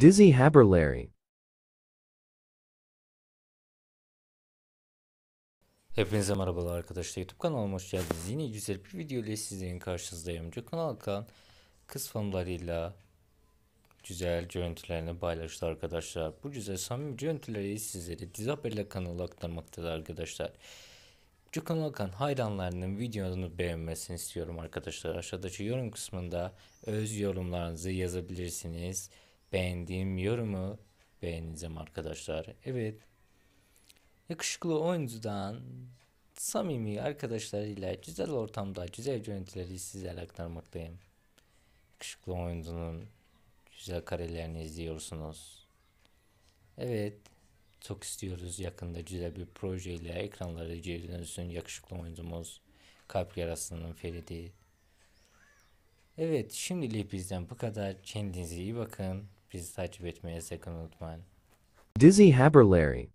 Dizzy Haberlary. Hepinize merhabalar arkadaşlar YouTube kanalıma hoş geldiniz. Yine güzel bir video ile sizlerin karşınızdayım. kanal kan kız fanlarıyla güzel görüntülerini paylaştı arkadaşlar. Bu güzel samimi görüntüleri sizlere dizi haberle kanalı aktarmaktadır arkadaşlar. Cukun Alkan hayranlarının videonu beğenmesini istiyorum arkadaşlar. Aşağıdaki yorum kısmında öz yorumlarınızı yazabilirsiniz. Beğendiğim yorumu beğeneceğim arkadaşlar. Evet. Yakışıklı oyuncudan samimi arkadaşlarıyla güzel ortamda güzel görüntüleri size aktarmaktayım. Yakışıklı oyuncunun güzel karelerini izliyorsunuz. Evet, çok istiyoruz yakında güzel bir projeyle ekranlara geri dönsün yakışıklı oyuncumuz. Kalp yarasının Feridi. Evet, şimdilik bizden bu kadar. Kendinize iyi bakın. Bizi takip etmeyi sakın unutmayın. Dizzy Haberlary